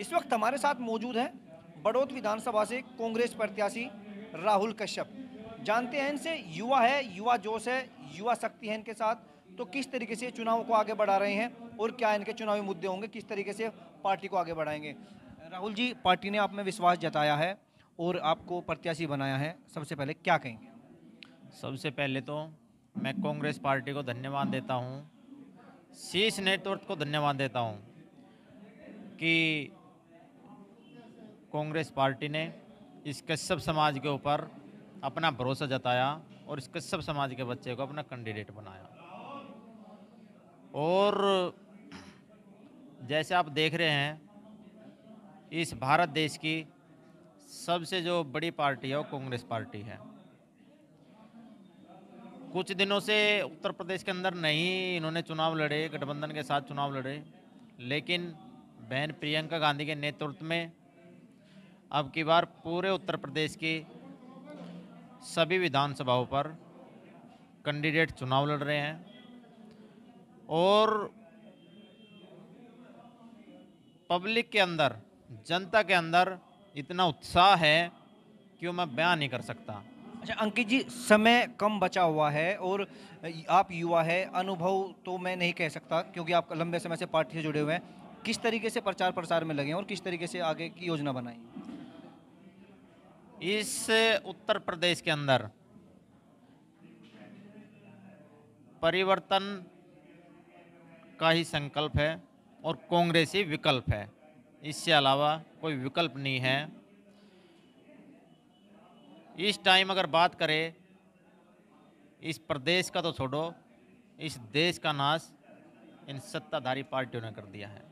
इस वक्त हमारे साथ मौजूद हैं बड़ौद विधानसभा से कांग्रेस प्रत्याशी राहुल कश्यप जानते हैं इनसे युवा है युवा जोश है युवा शक्ति है इनके साथ तो किस तरीके से चुनाव को आगे बढ़ा रहे हैं और क्या इनके चुनावी मुद्दे होंगे किस तरीके से पार्टी को आगे बढ़ाएंगे राहुल जी पार्टी ने आप में विश्वास जताया है और आपको प्रत्याशी बनाया है सबसे पहले क्या कहेंगे सबसे पहले तो मैं कांग्रेस पार्टी को धन्यवाद देता हूँ शीर्ष नेतृत्व को धन्यवाद देता हूँ कि कांग्रेस पार्टी ने इस कश्यप समाज के ऊपर अपना भरोसा जताया और इस कश्यप समाज के बच्चे को अपना कैंडिडेट बनाया और जैसे आप देख रहे हैं इस भारत देश की सबसे जो बड़ी पार्टी है वो कांग्रेस पार्टी है कुछ दिनों से उत्तर प्रदेश के अंदर नहीं इन्होंने चुनाव लड़े गठबंधन के साथ चुनाव लड़े लेकिन बहन प्रियंका गांधी के नेतृत्व में अब की बार पूरे उत्तर प्रदेश के सभी विधानसभाओं पर कैंडिडेट चुनाव लड़ रहे हैं और पब्लिक के अंदर जनता के अंदर इतना उत्साह है कि वो मैं बयान नहीं कर सकता अच्छा अंकित जी समय कम बचा हुआ है और आप युवा है अनुभव तो मैं नहीं कह सकता क्योंकि आप लंबे समय से पार्टी से जुड़े हुए हैं किस तरीके से प्रचार प्रसार में लगे और किस तरीके से आगे की योजना बनाई इस उत्तर प्रदेश के अंदर परिवर्तन का ही संकल्प है और कांग्रेस ही विकल्प है इससे अलावा कोई विकल्प नहीं है इस टाइम अगर बात करें इस प्रदेश का तो छोड़ो इस देश का नाश इन सत्ताधारी पार्टियों ने कर दिया है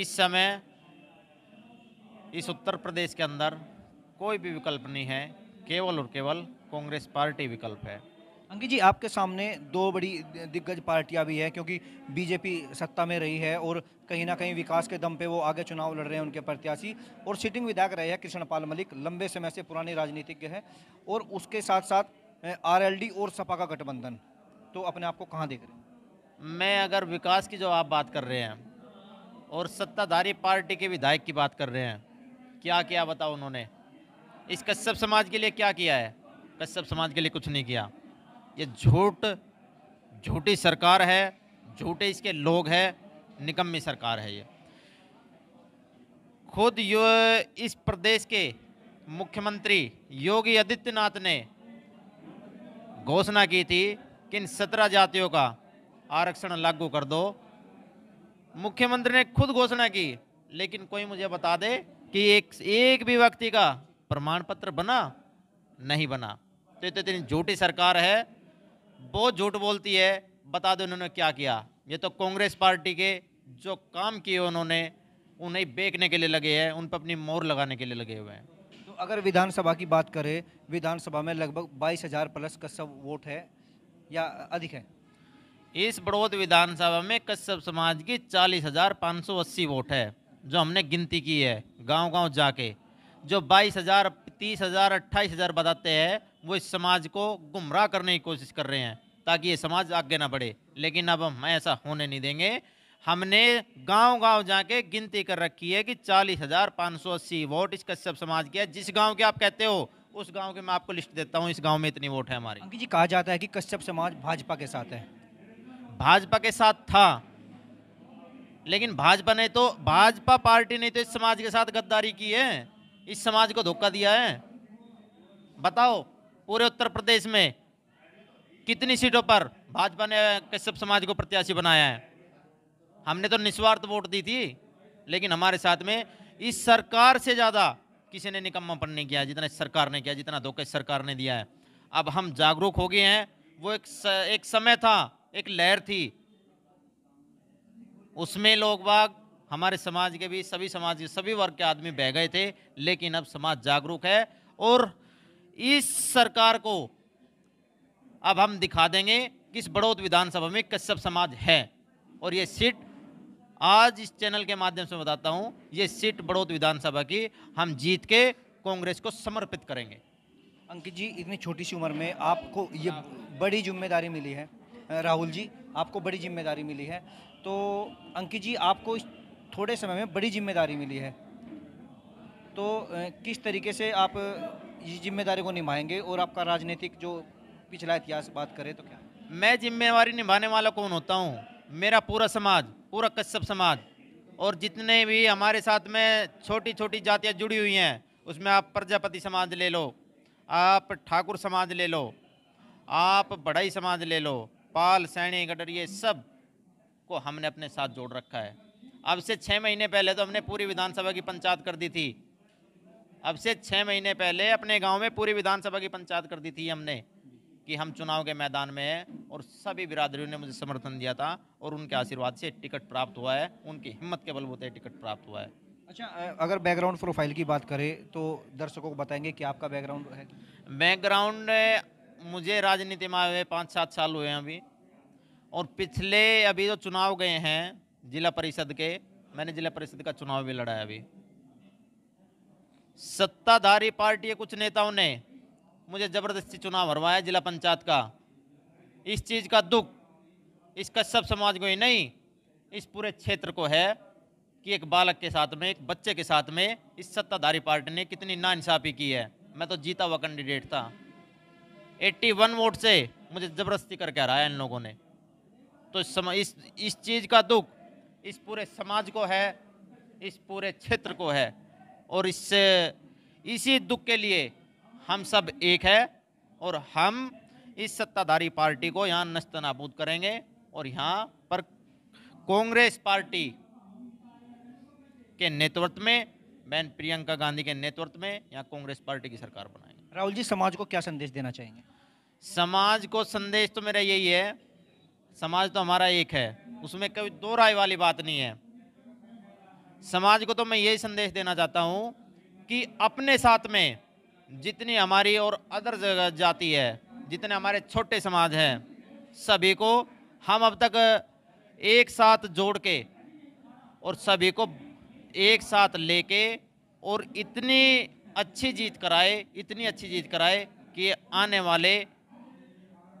इस समय इस उत्तर प्रदेश के अंदर कोई भी विकल्प नहीं है केवल और केवल कांग्रेस पार्टी विकल्प है अंकित जी आपके सामने दो बड़ी दिग्गज पार्टियां भी हैं क्योंकि बीजेपी सत्ता में रही है और कहीं ना कहीं विकास के दम पे वो आगे चुनाव लड़ रहे हैं उनके प्रत्याशी और सिटिंग विधायक रहे हैं कृष्ण पाल मलिक लंबे समय से पुराने राजनीतिज्ञ हैं और उसके साथ साथ आरएलडी और सपा का गठबंधन तो अपने आप को कहाँ देख रहे हैं मैं अगर विकास की जो आप बात कर रहे हैं और सत्ताधारी पार्टी के विधायक की बात कर रहे हैं क्या किया बताओ उन्होंने इस कश्यप समाज के लिए क्या किया है कश्यप समाज के लिए कुछ नहीं किया ये झूठ झूठी सरकार है झूठे इसके लोग हैं निकम्मी सरकार है ये खुद यो इस प्रदेश के मुख्यमंत्री योगी आदित्यनाथ ने घोषणा की थी कि इन सत्रह जातियों का आरक्षण लागू कर दो मुख्यमंत्री ने खुद घोषणा की लेकिन कोई मुझे बता दे कि एक एक भी व्यक्ति का प्रमाण पत्र बना नहीं बना तो इतनी झूठी सरकार है बहुत झूठ बोलती है बता दो उन्होंने क्या किया ये तो कांग्रेस पार्टी के जो काम किए उन्होंने उन्हें बेचने के लिए लगे हैं उन पर अपनी मोर लगाने के लिए लगे हुए हैं तो अगर विधानसभा की बात करें विधानसभा में लगभग बाईस हज़ार प्लस कश्यप वोट है या अधिक है इस बड़ोद विधानसभा में कश्यप समाज की चालीस हज़ार पाँच सौ अस्सी वोट है जो हमने गिनती की है गांव-गांव जाके जो बाईस हज़ार तीस हज़ार अट्ठाईस हज़ार बताते हैं वो इस समाज को गुमराह करने की कोशिश कर रहे हैं ताकि ये समाज आगे ना बढ़े लेकिन अब हम ऐसा होने नहीं देंगे हमने गांव गांव जाके गिनती कर रखी है कि चालीस हज़ार पाँच सौ अस्सी वोट इस कश्यप समाज की है जिस गांव के आप कहते हो उस गांव के मैं आपको लिस्ट देता हूँ इस गांव में इतनी वोट है हमारे जी कहा जाता है कि कश्यप समाज भाजपा के साथ है भाजपा के साथ था लेकिन भाजपा ने तो भाजपा पार्टी ने तो इस समाज के साथ गद्दारी की है इस समाज को धोखा दिया है बताओ पूरे उत्तर प्रदेश में कितनी सीटों पर भाजपा ने कश्यप समाज को प्रत्याशी बनाया है हमने तो निस्वार्थ वोट दी थी लेकिन हमारे साथ में इस सरकार से ज़्यादा किसी ने निकम्मापन नहीं किया जितना इस सरकार ने किया जितना धोखा इस सरकार ने दिया है अब हम जागरूक हो गए हैं वो एक स, एक समय था एक लहर थी उसमें लोग बाग हमारे समाज के भी सभी समाज के सभी वर्ग के आदमी बह गए थे लेकिन अब समाज जागरूक है और इस सरकार को अब हम दिखा देंगे कि इस बड़ौत विधानसभा में कश्यप समाज है और ये सीट आज इस चैनल के माध्यम से बताता हूँ ये सीट बड़ौत विधानसभा की हम जीत के कांग्रेस को समर्पित करेंगे अंकित जी इतनी छोटी सी उम्र में आपको ये हाँ। बड़ी जिम्मेदारी मिली है राहुल जी आपको बड़ी जिम्मेदारी मिली है तो अंकित जी आपको इस थोड़े समय में बड़ी जिम्मेदारी मिली है तो किस तरीके से आप इस जिम्मेदारी को निभाएंगे और आपका राजनीतिक जो पिछला इतिहास बात करें तो क्या मैं जिम्मेवारी निभाने वाला कौन होता हूँ मेरा पूरा समाज पूरा कश्यप समाज और जितने भी हमारे साथ में छोटी छोटी जातियाँ जुड़ी हुई हैं उसमें आप प्रजापति समाज ले लो आप ठाकुर समाज ले लो आप बड़ाई समाज ले लो पाल सैणी गडरिए सब को हमने अपने साथ जोड़ रखा है अब से छः महीने पहले तो हमने पूरी विधानसभा की पंचायत कर दी थी अब से छः महीने पहले अपने गांव में पूरी विधानसभा की पंचायत कर दी थी हमने कि हम चुनाव के मैदान में हैं और सभी बिरादरियों ने मुझे समर्थन दिया था और उनके आशीर्वाद से टिकट प्राप्त हुआ है उनकी हिम्मत के बलबूते टिकट प्राप्त हुआ है अच्छा अगर बैकग्राउंड प्रोफाइल की बात करें तो दर्शकों को बताएंगे कि आपका बैकग्राउंड है बैकग्राउंड मुझे राजनीति में आए हुए पाँच सात साल हुए हैं अभी और पिछले अभी जो चुनाव गए हैं जिला परिषद के मैंने जिला परिषद का चुनाव भी लड़ा है अभी सत्ताधारी पार्टी के कुछ नेताओं ने मुझे ज़बरदस्ती चुनाव हरवाया जिला पंचायत का इस चीज़ का दुख इसका सब समाज को ही नहीं इस पूरे क्षेत्र को है कि एक बालक के साथ में एक बच्चे के साथ में इस सत्ताधारी पार्टी ने कितनी नाइंसाफ़ी की है मैं तो जीता हुआ कैंडिडेट था एट्टी वन वोट से मुझे ज़बरदस्ती करके हराया इन लोगों ने तो इस समय इस इस चीज़ का दुख इस पूरे समाज को है इस पूरे क्षेत्र को है और इस इसी दुख के लिए हम सब एक है और हम इस सत्ताधारी पार्टी को यहाँ नस्त नाबूद करेंगे और यहाँ पर कांग्रेस पार्टी के नेतृत्व में बहन प्रियंका गांधी के नेतृत्व में यहाँ कांग्रेस पार्टी की सरकार बनाएंगे राहुल जी समाज को क्या संदेश देना चाहेंगे समाज को संदेश तो मेरा यही है समाज तो हमारा एक है उसमें कभी दो राय वाली बात नहीं है समाज को तो मैं यही संदेश देना चाहता हूँ कि अपने साथ में जितनी हमारी और अदर जगह जाती है जितने हमारे छोटे समाज हैं सभी को हम अब तक एक साथ जोड़ के और सभी को एक साथ लेके और इतनी अच्छी जीत कराए इतनी अच्छी जीत कराए कि आने वाले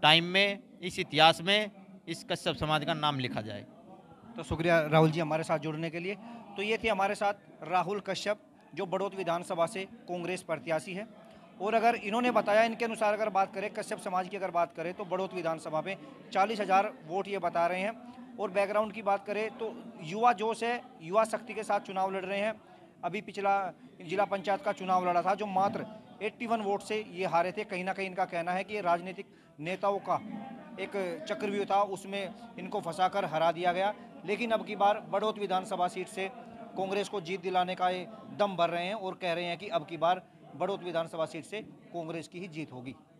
टाइम में इस इतिहास में इस कश्यप समाज का नाम लिखा जाए तो शुक्रिया राहुल जी हमारे साथ जुड़ने के लिए तो ये थे हमारे साथ राहुल कश्यप जो बड़ौत विधानसभा से कांग्रेस प्रत्याशी है और अगर इन्होंने बताया इनके अनुसार अगर बात करें कश्यप समाज की अगर बात करें तो बड़ौत विधानसभा में चालीस हज़ार वोट ये बता रहे हैं और बैकग्राउंड की बात करें तो युवा जोश है युवा शक्ति के साथ चुनाव लड़ रहे हैं अभी पिछला जिला पंचायत का चुनाव लड़ा था जो मात्र 81 वोट से ये हारे थे कहीं ना कहीं इनका कहना है कि राजनीतिक नेताओं का एक चक्रव्यूह था उसमें इनको फंसाकर हरा दिया गया लेकिन अब की बार बड़ौत विधानसभा सीट से कांग्रेस को जीत दिलाने का ये दम भर रहे हैं और कह रहे हैं कि अब की बार बड़ौत विधानसभा सीट से कांग्रेस की ही जीत होगी